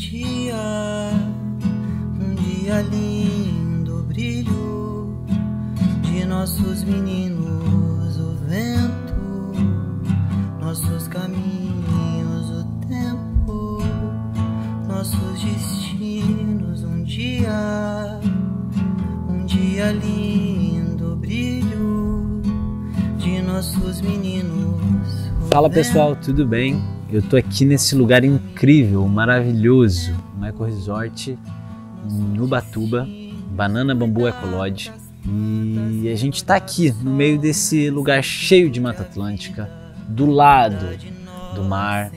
dia, um dia lindo, brilho de nossos meninos, o vento, nossos caminhos, o tempo, nossos destinos. Um dia, um dia lindo, brilho de nossos meninos. Fala né? pessoal, tudo bem? Eu tô aqui nesse lugar incrível, maravilhoso, um eco resort no Batuba, Banana Bambu Lodge, E a gente tá aqui no meio desse lugar cheio de Mata Atlântica, do lado do mar,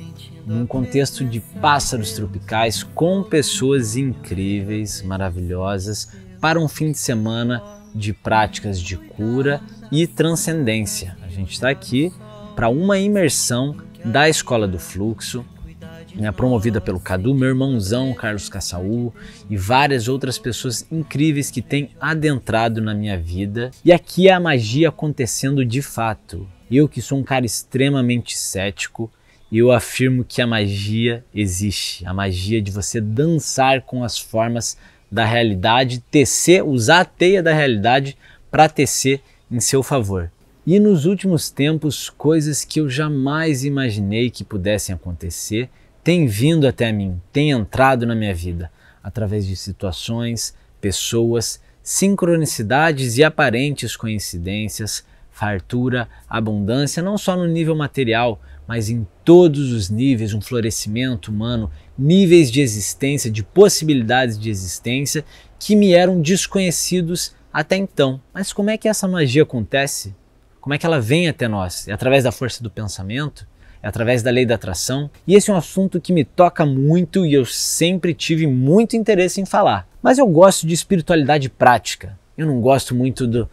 num contexto de pássaros tropicais com pessoas incríveis, maravilhosas, para um fim de semana de práticas de cura e transcendência. A gente está aqui para uma imersão da Escola do Fluxo, né, promovida pelo Cadu, meu irmãozão Carlos Cassaú e várias outras pessoas incríveis que têm adentrado na minha vida. E aqui é a magia acontecendo de fato. Eu que sou um cara extremamente cético, eu afirmo que a magia existe, a magia de você dançar com as formas da realidade, tecer, usar a teia da realidade para tecer em seu favor. E nos últimos tempos, coisas que eu jamais imaginei que pudessem acontecer têm vindo até mim, têm entrado na minha vida, através de situações, pessoas, sincronicidades e aparentes coincidências, fartura, abundância, não só no nível material, mas em todos os níveis, um florescimento humano, níveis de existência, de possibilidades de existência que me eram desconhecidos até então. Mas como é que essa magia acontece? Como é que ela vem até nós? É através da força do pensamento? É através da lei da atração? E esse é um assunto que me toca muito e eu sempre tive muito interesse em falar. Mas eu gosto de espiritualidade prática. Eu não gosto muito do,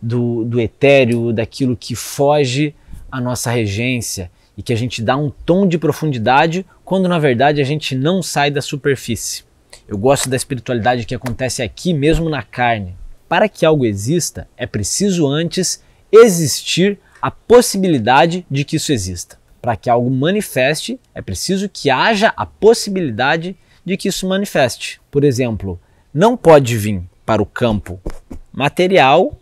do, do etéreo, daquilo que foge à nossa regência e que a gente dá um tom de profundidade quando na verdade a gente não sai da superfície. Eu gosto da espiritualidade que acontece aqui mesmo na carne. Para que algo exista, é preciso antes existir a possibilidade de que isso exista. Para que algo manifeste, é preciso que haja a possibilidade de que isso manifeste. Por exemplo, não pode vir para o campo material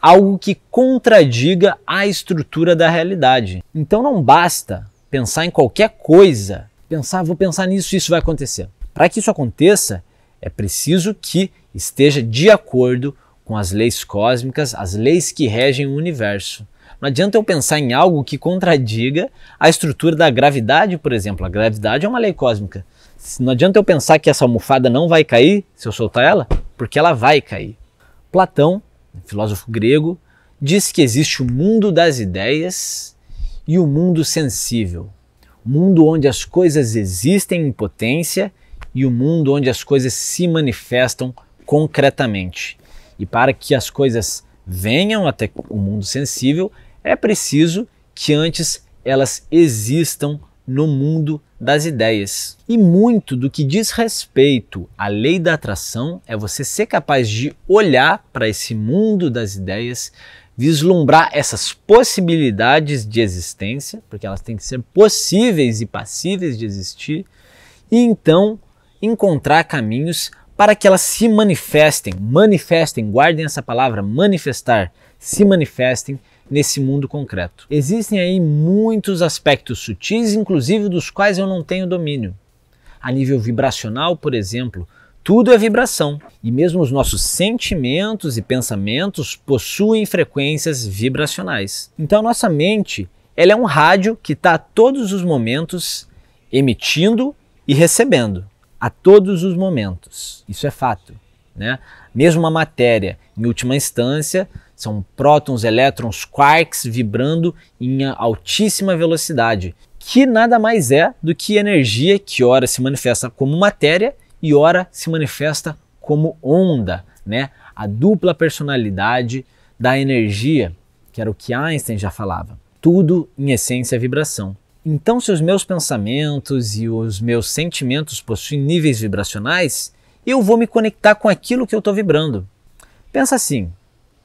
algo que contradiga a estrutura da realidade. Então não basta pensar em qualquer coisa, pensar, ah, vou pensar nisso, isso vai acontecer. Para que isso aconteça, é preciso que esteja de acordo com as leis cósmicas, as leis que regem o universo. Não adianta eu pensar em algo que contradiga a estrutura da gravidade, por exemplo. A gravidade é uma lei cósmica. Não adianta eu pensar que essa almofada não vai cair se eu soltar ela, porque ela vai cair. Platão, filósofo grego, diz que existe o mundo das ideias e o mundo sensível. O mundo onde as coisas existem em potência e o mundo onde as coisas se manifestam concretamente. E para que as coisas venham até o mundo sensível, é preciso que antes elas existam no mundo das ideias. E muito do que diz respeito à lei da atração é você ser capaz de olhar para esse mundo das ideias, vislumbrar essas possibilidades de existência, porque elas têm que ser possíveis e passíveis de existir, e então encontrar caminhos para que elas se manifestem, manifestem, guardem essa palavra, manifestar, se manifestem nesse mundo concreto. Existem aí muitos aspectos sutis, inclusive dos quais eu não tenho domínio. A nível vibracional, por exemplo, tudo é vibração e mesmo os nossos sentimentos e pensamentos possuem frequências vibracionais. Então, nossa mente ela é um rádio que está a todos os momentos emitindo e recebendo a todos os momentos. Isso é fato. Né? Mesmo a matéria, em última instância, são prótons, elétrons, quarks vibrando em altíssima velocidade, que nada mais é do que energia que ora se manifesta como matéria e ora se manifesta como onda, né? A dupla personalidade da energia, que era o que Einstein já falava. Tudo em essência é vibração. Então, se os meus pensamentos e os meus sentimentos possuem níveis vibracionais, eu vou me conectar com aquilo que eu estou vibrando. Pensa assim,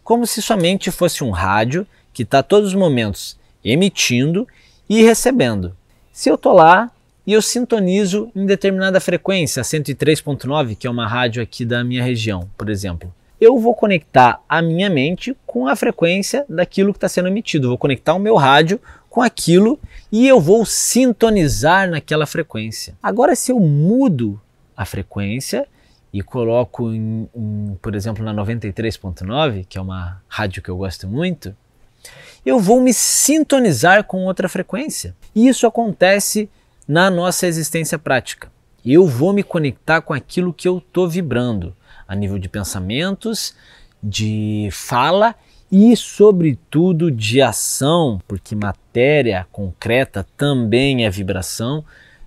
como se sua mente fosse um rádio que está todos os momentos emitindo e recebendo. Se eu estou lá e eu sintonizo em determinada frequência, 103.9, que é uma rádio aqui da minha região, por exemplo, eu vou conectar a minha mente com a frequência daquilo que está sendo emitido. Vou conectar o meu rádio com aquilo e eu vou sintonizar naquela frequência. Agora, se eu mudo a frequência e coloco, em, em, por exemplo, na 93.9, que é uma rádio que eu gosto muito, eu vou me sintonizar com outra frequência. E isso acontece na nossa existência prática. Eu vou me conectar com aquilo que eu estou vibrando, a nível de pensamentos, de fala e, sobretudo, de ação, porque matéria concreta também é vibração,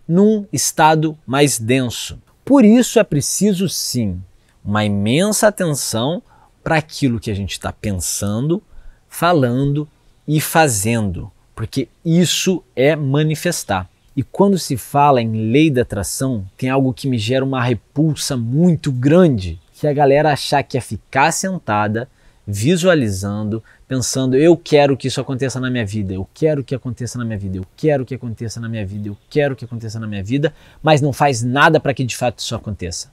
num estado mais denso. Por isso é preciso, sim, uma imensa atenção para aquilo que a gente está pensando, falando e fazendo, porque isso é manifestar. E quando se fala em lei da atração, tem algo que me gera uma repulsa muito grande, que é a galera achar que é ficar sentada visualizando, pensando: eu quero que isso aconteça na minha vida, eu quero que aconteça na minha vida, eu quero que aconteça na minha vida, eu quero que aconteça na minha vida, mas não faz nada para que de fato isso aconteça.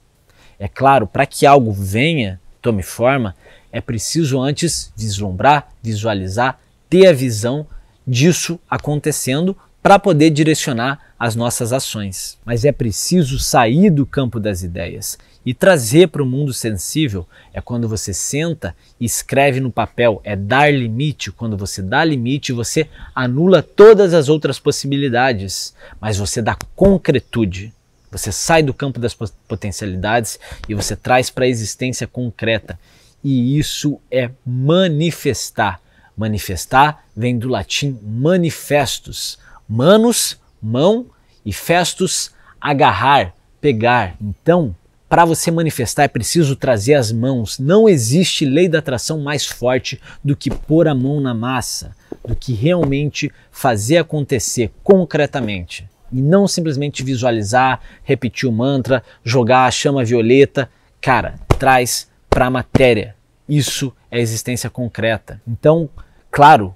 É claro, para que algo venha, tome forma, é preciso antes vislumbrar, visualizar, ter a visão disso acontecendo para poder direcionar as nossas ações. Mas é preciso sair do campo das ideias e trazer para o mundo sensível é quando você senta e escreve no papel, é dar limite. Quando você dá limite, você anula todas as outras possibilidades, mas você dá concretude. Você sai do campo das potencialidades e você traz para a existência concreta. E isso é manifestar. Manifestar vem do latim manifestus. Manos, mão e festus, agarrar, pegar. Então, para você manifestar é preciso trazer as mãos. Não existe lei da atração mais forte do que pôr a mão na massa, do que realmente fazer acontecer concretamente. E não simplesmente visualizar, repetir o mantra, jogar a chama violeta. Cara, traz para a matéria. Isso é existência concreta. Então, claro,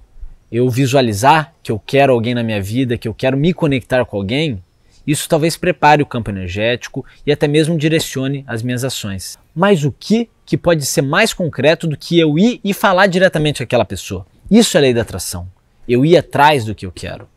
eu visualizar que eu quero alguém na minha vida, que eu quero me conectar com alguém, isso talvez prepare o campo energético e até mesmo direcione as minhas ações. Mas o que que pode ser mais concreto do que eu ir e falar diretamente àquela pessoa? Isso é lei da atração. Eu ir atrás do que eu quero.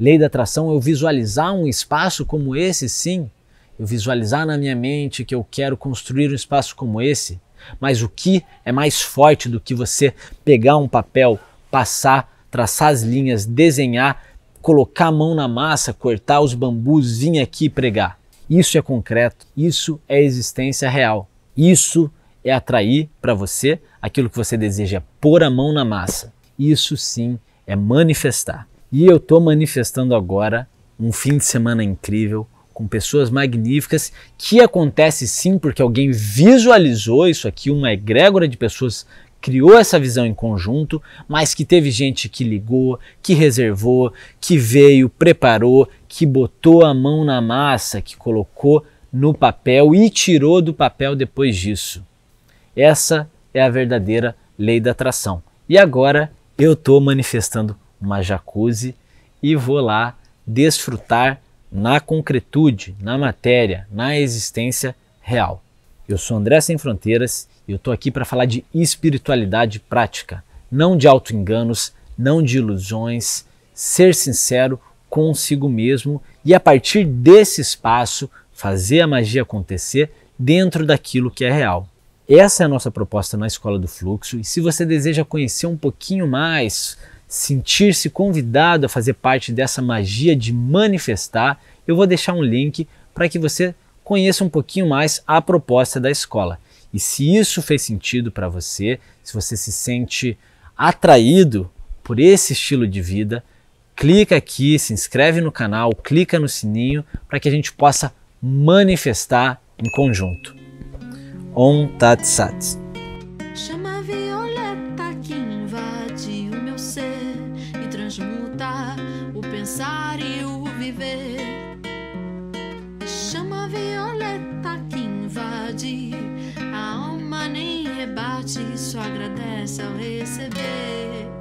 Lei da atração eu visualizar um espaço como esse, sim. Eu visualizar na minha mente que eu quero construir um espaço como esse. Mas o que é mais forte do que você pegar um papel, passar, traçar as linhas, desenhar colocar a mão na massa, cortar os bambus, vir aqui pregar. Isso é concreto, isso é existência real. Isso é atrair para você aquilo que você deseja, pôr a mão na massa. Isso sim é manifestar. E eu estou manifestando agora um fim de semana incrível com pessoas magníficas que acontece sim porque alguém visualizou isso aqui, uma egrégora de pessoas criou essa visão em conjunto, mas que teve gente que ligou, que reservou, que veio, preparou, que botou a mão na massa, que colocou no papel e tirou do papel depois disso. Essa é a verdadeira lei da atração. E agora eu estou manifestando uma jacuzzi e vou lá desfrutar na concretude, na matéria, na existência real. Eu sou André Sem Fronteiras eu estou aqui para falar de espiritualidade prática, não de auto-enganos, não de ilusões, ser sincero consigo mesmo e a partir desse espaço fazer a magia acontecer dentro daquilo que é real. Essa é a nossa proposta na Escola do Fluxo e se você deseja conhecer um pouquinho mais, sentir-se convidado a fazer parte dessa magia de manifestar, eu vou deixar um link para que você conheça um pouquinho mais a proposta da escola. E se isso fez sentido para você, se você se sente atraído por esse estilo de vida, clica aqui, se inscreve no canal, clica no sininho para que a gente possa manifestar em conjunto. Om Tat Sat. abate, só agradece ao receber.